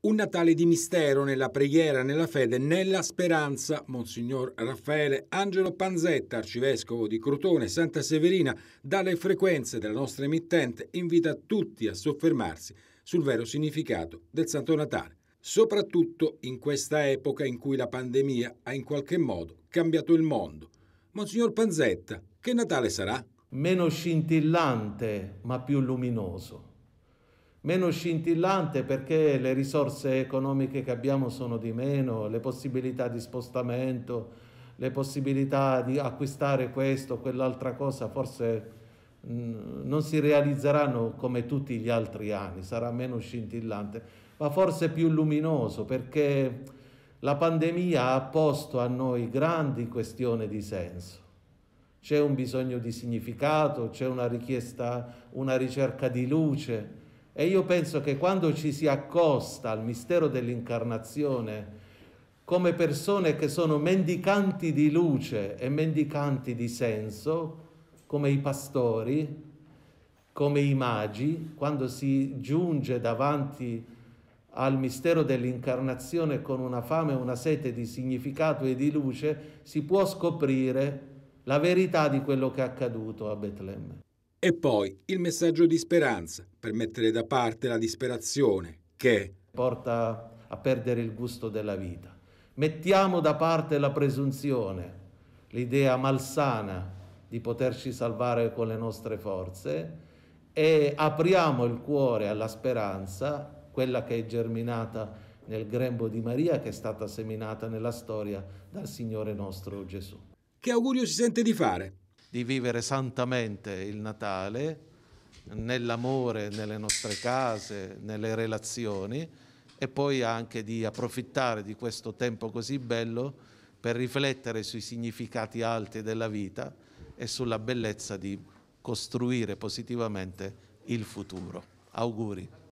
Un Natale di mistero nella preghiera, nella fede, nella speranza. Monsignor Raffaele Angelo Panzetta, arcivescovo di Crotone, Santa Severina, dalle frequenze della nostra emittente, invita tutti a soffermarsi sul vero significato del Santo Natale, soprattutto in questa epoca in cui la pandemia ha in qualche modo cambiato il mondo. Monsignor Panzetta, che Natale sarà? Meno scintillante, ma più luminoso meno scintillante perché le risorse economiche che abbiamo sono di meno, le possibilità di spostamento, le possibilità di acquistare questo, o quell'altra cosa, forse mm, non si realizzeranno come tutti gli altri anni, sarà meno scintillante, ma forse più luminoso perché la pandemia ha posto a noi grandi questioni di senso. C'è un bisogno di significato, c'è una richiesta, una ricerca di luce, e io penso che quando ci si accosta al mistero dell'incarnazione, come persone che sono mendicanti di luce e mendicanti di senso, come i pastori, come i magi, quando si giunge davanti al mistero dell'incarnazione con una fame e una sete di significato e di luce, si può scoprire la verità di quello che è accaduto a Betlemme. E poi il messaggio di speranza per mettere da parte la disperazione che porta a perdere il gusto della vita. Mettiamo da parte la presunzione, l'idea malsana di poterci salvare con le nostre forze e apriamo il cuore alla speranza, quella che è germinata nel grembo di Maria che è stata seminata nella storia dal Signore nostro Gesù. Che augurio si sente di fare? di vivere santamente il Natale nell'amore, nelle nostre case, nelle relazioni e poi anche di approfittare di questo tempo così bello per riflettere sui significati alti della vita e sulla bellezza di costruire positivamente il futuro. Auguri.